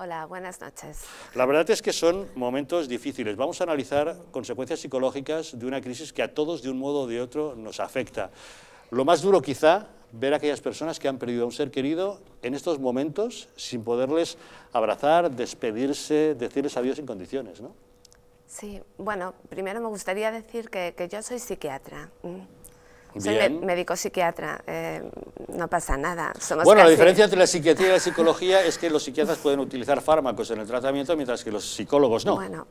Hola, buenas noches. La verdad es que son momentos difíciles. Vamos a analizar consecuencias psicológicas de una crisis que a todos de un modo o de otro nos afecta. Lo más duro quizá ver a aquellas personas que han perdido a un ser querido en estos momentos sin poderles abrazar, despedirse, decirles adiós sin condiciones, ¿no? Sí, bueno, primero me gustaría decir que, yo soy psiquiatra. Mm. Soy médico psiquiatra, eh, no pasa nada. bueno, la diferencia entre la psiquiatría y la psicología es que los psiquiatras pueden utilizar fármacos en el tratamiento, mientras que los psicólogos no. Bueno,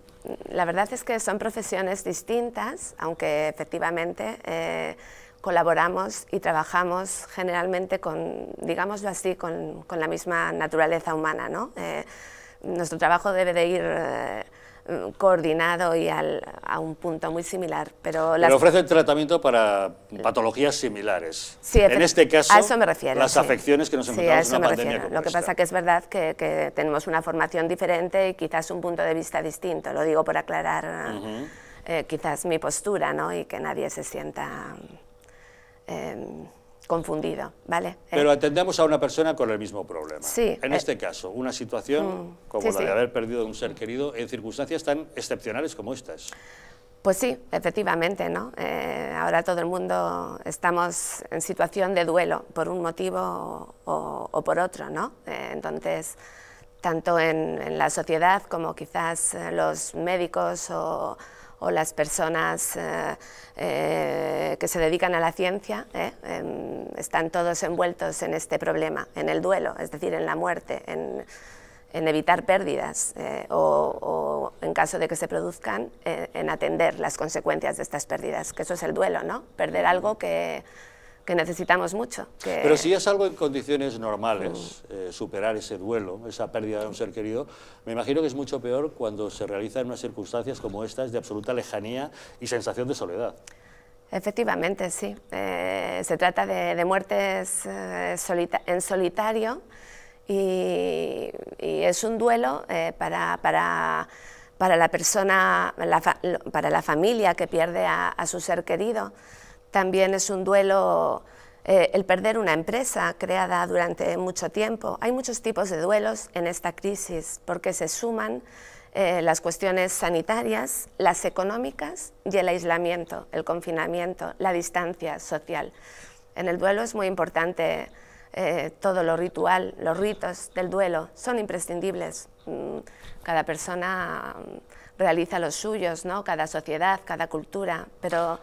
la verdad es que son profesiones distintas, aunque efectivamente eh, colaboramos y trabajamos generalmente con, digámoslo así, con, la misma naturaleza humana, ¿no? Eh, nuestro trabajo debe de ir Mm, coordinado y a un punto muy similar. Pero, ofrece el tratamiento para patologías similares. en este caso, las afecciones que nos enfrentamos en pandemia Lo que pasa es que es verdad que, tenemos una formación diferente y quizás un punto de vista distinto, lo digo por aclarar eh, quizás mi postura ¿no? y que nadie se sienta... Em, confundida, ¿vale? Pero eh. atendemos a una persona con el mismo problema. Sí. En eh. este caso, una situación mm, como la de haber perdido un ser querido en circunstancias tan excepcionales como estas. Pues sí, efectivamente, ¿no? Eh, ahora todo el mundo estamos en situación de duelo por un motivo o, por otro, ¿no? entonces, tanto en, la sociedad como quizás los médicos o, o las personas eh, eh, que se dedican a la ciencia eh, em, están todos envueltos en este problema, en el duelo, es decir, en la muerte, en, evitar pérdidas o, o, en caso de que se produzcan, en atender las consecuencias de estas pérdidas, que eso es el duelo, ¿no? Perder algo que que necesitamos mucho. Pero si es algo en condiciones normales, mm. eh, superar ese duelo, esa pérdida de un ser querido, me imagino que es mucho peor cuando se realiza en unas circunstancias como estas de absoluta lejanía y sensación de soledad. Efectivamente, sí. Eh, se trata de, muertes eh, en solitario y, es un duelo para, para, para, la persona, para la familia que pierde a, a su ser querido. También es un duelo eh, el perder una empresa creada durante mucho tiempo. Hay muchos tipos de duelos en esta crisis porque se suman eh, las cuestiones sanitarias, las económicas y el aislamiento, el confinamiento, la distancia social. En el duelo es muy importante eh, todo lo ritual, los ritos del duelo son imprescindibles. Mm, cada persona realiza los suyos, ¿no? Cada sociedad, cada cultura, pero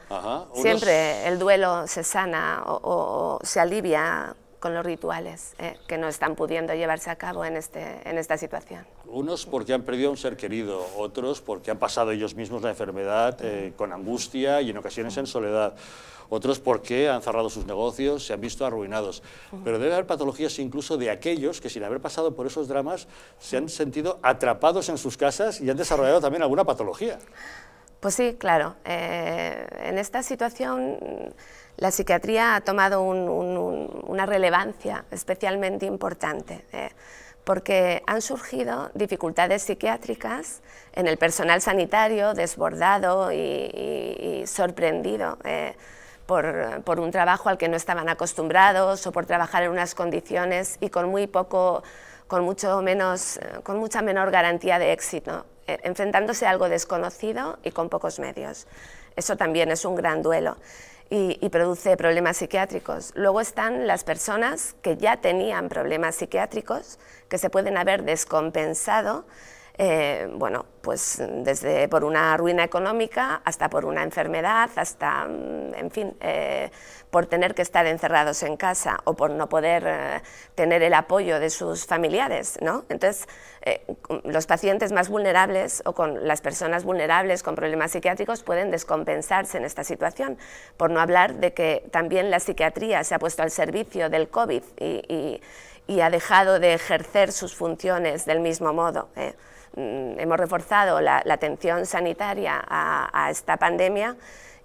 siempre el duelo se sana o, se alivia con los rituales eh, que no están pudiendo llevarse a cabo en, este, en esta situación. Unos porque han perdido a un ser querido, otros porque han pasado ellos mismos la enfermedad eh, con angustia y en ocasiones en soledad otros porque han cerrado sus negocios, se han visto arruinados. Pero debe haber patologías incluso de aquellos que sin haber pasado por esos dramas se han sentido atrapados en sus casas y han desarrollado también alguna patología. Pues sí, claro. Eh, en esta situación la psiquiatría ha tomado una relevancia especialmente importante. Eh, porque han surgido dificultades psiquiátricas en el personal sanitario desbordado y, sorprendido. Eh, por, un trabajo al que no estaban acostumbrados o por trabajar en unas condiciones y con muy poco, con mucha menor garantía de éxito, eh, enfrentándose a algo desconocido y con pocos medios. Eso también es un gran duelo y produce problemas psiquiátricos. Luego están las personas que ya tenían problemas psiquiátricos, que se pueden haber descompensado eh, bueno, pues desde por una ruina económica hasta por una enfermedad, hasta, mm, en fin, eh, por tener que estar encerrados en casa o por no poder eh, tener el apoyo de sus familiares, ¿no? Entonces, los pacientes más vulnerables o con las personas vulnerables con problemas psiquiátricos pueden descompensarse en esta situación, por no hablar de que también la psiquiatría se ha puesto al servicio del COVID y, ha dejado de ejercer sus funciones del mismo modo. Mm, hemos reforzado la, atención sanitaria a esta pandemia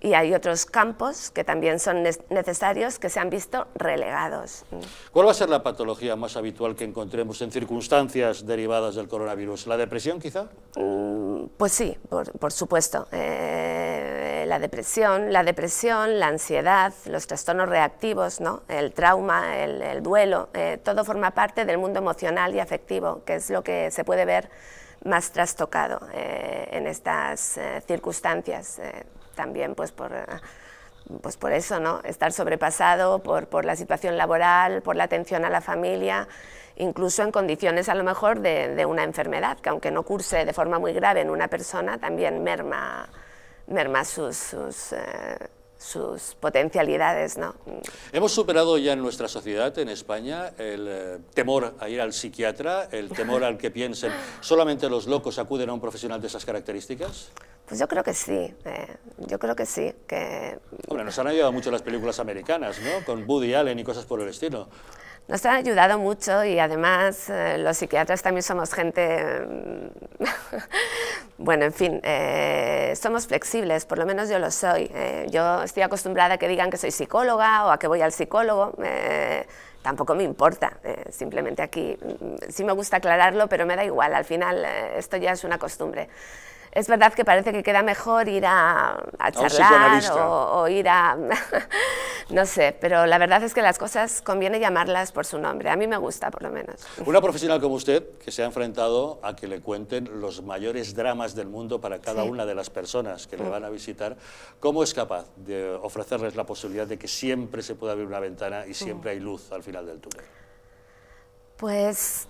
y hay otros campos que también son necesarios que se han visto relegados. ¿Cuál va a ser la patología más habitual que encontremos en circunstancias derivadas del coronavirus? ¿La depresión quizá? Mm, pues sí, por, supuesto. Eh, la depresión, la depresión, la ansiedad, los trastornos reactivos, ¿no? el trauma, el, duelo, eh, todo forma parte del mundo emocional y afectivo, que es lo que se puede ver más trastocado eh, en estas circunstancias también pues por pues por eso, ¿no? Estar sobrepasado por, por, la situación laboral, por la atención a la familia, incluso en condiciones a lo mejor de, una enfermedad, que aunque no curse de forma muy grave en una persona, también merma, merma sus, sus, eh, potencialidades, ¿no? Hemos superado ya en nuestra sociedad, en España, el eh, temor a ir al psiquiatra, el temor al que piensen, ¿solamente los locos acuden a un profesional de esas características? Pues yo creo que sí, eh, yo creo que sí. Que... Hombre, nos han ayudado mucho las películas americanas, ¿no? Con Woody Allen y cosas por el estilo. Nos han ayudado mucho y además eh, los psiquiatras también somos gente, mm, bueno, en fin, eh, somos flexibles, por lo menos yo lo soy. yo estoy acostumbrada a que digan que soy psicóloga o a que voy al psicólogo. Tampoco me importa, simplemente aquí mm, sí me gusta aclararlo, pero me da igual, al final esto ya es una costumbre es verdad que parece que queda mejor ir a, charlar o, ir a... no sé, pero la verdad es que las cosas conviene llamarlas por su nombre. A mí me gusta, por lo menos. Una profesional como usted que se ha enfrentado a que le cuenten los mayores dramas del mundo para cada una de las personas que le mm. van a visitar, ¿cómo es capaz de ofrecerles la posibilidad de que siempre se pueda abrir una ventana y siempre mm. hay luz al final del túnel? Pues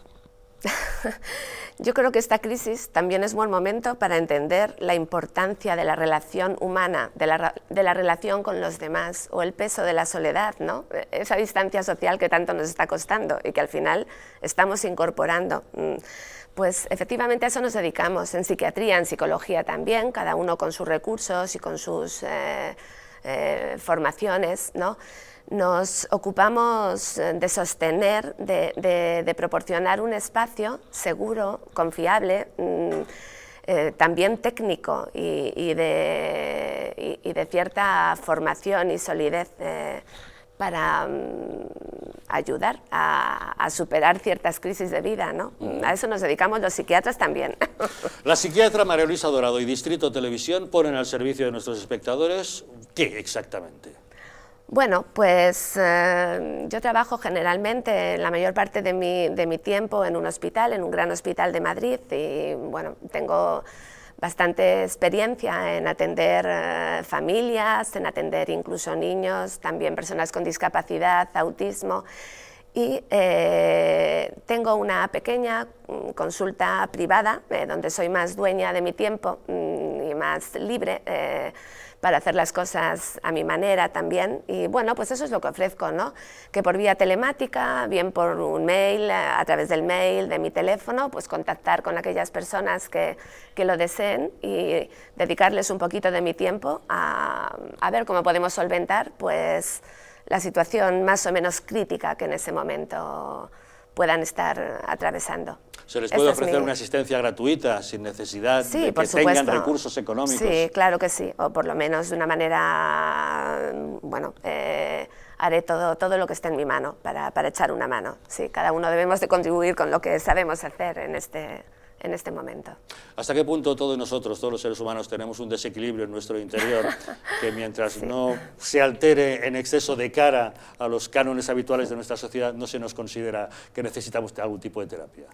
Yo creo que esta crisis también es buen momento para entender la importancia de la relación humana, de la, relación con los demás o el peso de la soledad, ¿no? E-, esa distancia social que tanto nos está costando y que al final estamos incorporando. Mm, pues efectivamente a eso nos dedicamos, en psiquiatría, en psicología también, cada uno con sus recursos y con sus eh, eh, formaciones. ¿no? nos ocupamos eh, de sostener, de, proporcionar un espacio seguro, confiable, mm, eh, también técnico y, de, cierta formación y solidez eh, para mm, ayudar a, a, superar ciertas crisis de vida. ¿no? A eso nos dedicamos los psiquiatras también. La psiquiatra María Luisa Dorado y Distrito Televisión ponen al servicio de nuestros espectadores qué exactamente. Bueno, pues eh, yo trabajo generalmente la mayor parte de mi, de mi tiempo en un hospital, en un gran hospital de Madrid y bueno, tengo bastante experiencia en atender eh, familias, en atender incluso niños, también personas con discapacidad, autismo. Y eh, tengo una pequeña mm, consulta privada, donde soy más dueña de mi tiempo mm, y más libre para hacer las cosas a mi manera también. Y bueno, pues eso es lo que ofrezco, ¿no? Que por vía telemática, bien por un mail, eh, a través del mail, de mi teléfono, pues contactar con aquellas personas que, lo deseen y dedicarles un poquito de mi tiempo a, a ver cómo podemos solventar, pues la situación más o menos crítica que en ese momento puedan estar atravesando se les puede ofrecer una asistencia gratuita sin necesidad de que tengan recursos económicos. Sí, claro que sí, o por lo menos de una manera, mm, bueno, eh, haré todo, todo lo que esté en mi mano para, echar una mano. Sí, cada uno debemos de contribuir con lo que sabemos hacer en este en este momento. ¿Hasta qué punto todos nosotros, todos los seres humanos, tenemos un desequilibrio en nuestro interior que mientras no se altere en exceso de cara a los cánones habituales de nuestra sociedad, no se nos considera que necesitamos algún tipo de terapia?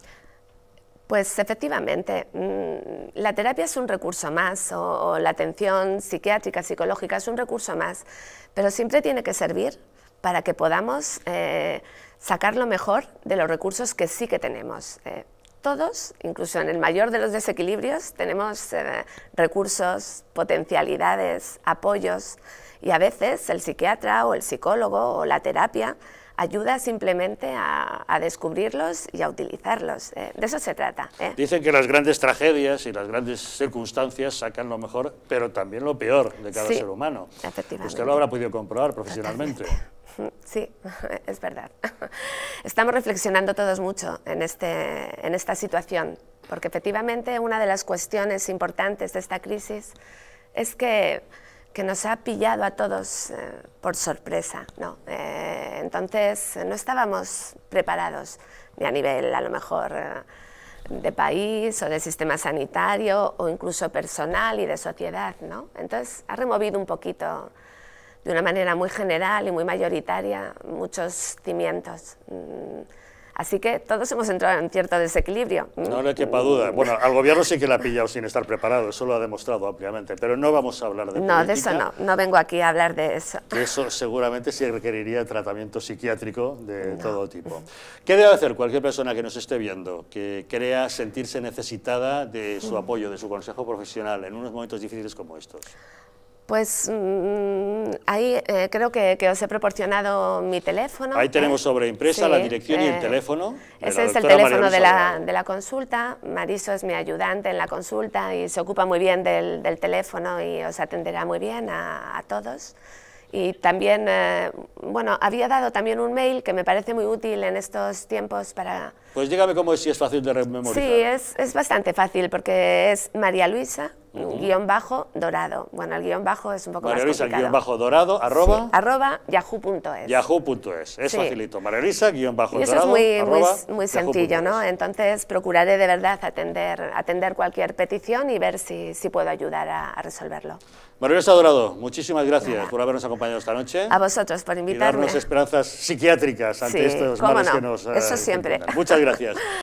Pues efectivamente, mm, la terapia es un recurso más o, la atención psiquiátrica, psicológica es un recurso más, pero siempre tiene que servir para que podamos eh, sacar lo mejor de los recursos que sí que tenemos. Eh, todos, incluso en el mayor de los desequilibrios, tenemos eh, recursos, potencialidades, apoyos y a veces el psiquiatra o el psicólogo o la terapia ayuda simplemente a, descubrirlos y a utilizarlos. Eh, de eso se trata. Eh. Dicen que las grandes tragedias y las grandes circunstancias sacan lo mejor, pero también lo peor de cada ser humano. Efectivamente. Usted lo habrá podido comprobar profesionalmente. Sí, es verdad. Estamos reflexionando todos mucho en, este, en esta situación, porque efectivamente una de las cuestiones importantes de esta crisis es que que nos ha pillado a todos eh, por sorpresa, ¿no? Eh, entonces no estábamos preparados, ni a nivel a lo mejor eh, de país o de sistema sanitario o incluso personal y de sociedad, ¿no? Entonces ha removido un poquito, de una manera muy general y muy mayoritaria, muchos cimientos. Mm, Así que todos hemos entrado en cierto desequilibrio. No le quepa duda. Bueno, al gobierno sí que la ha pillado sin estar preparado, eso lo ha demostrado ampliamente, pero no vamos a hablar de No, de eso no, no vengo aquí a hablar de eso. eso seguramente sí requeriría tratamiento psiquiátrico de todo tipo. ¿Qué debe hacer cualquier persona que nos esté viendo, que crea sentirse necesitada de su mm. apoyo, de su consejo profesional en unos momentos difíciles como estos? Pues mm, ahí eh, creo que, os he proporcionado mi teléfono. Ahí tenemos eh, sobre impresa la dirección y el eh, teléfono. Ese es el teléfono de la, consulta. Mariso es mi ayudante en la consulta y se ocupa muy bien del, teléfono y os atenderá muy bien a, todos. Y también, bueno, había dado también un mail que me parece muy útil en estos tiempos para pues dígame cómo es, si es fácil de memorizar. Sí, es, bastante fácil porque es María Luisa, guión bajo, dorado. Bueno, el guión bajo es un poco María Luisa, guión bajo, dorado, arroba... arroba yahoo.es. Yahoo.es, es facilito. María Luisa, guión bajo, eso es muy, sencillo, ¿no? Entonces procuraré de verdad atender, atender cualquier petición y ver si, si puedo ayudar a, resolverlo. María Luisa Dorado, muchísimas gracias por habernos acompañado esta noche. A vosotros por invitarme. Y darnos esperanzas psiquiátricas ante estos males que nos... Eso eh, siempre. Muchas gracias gracias.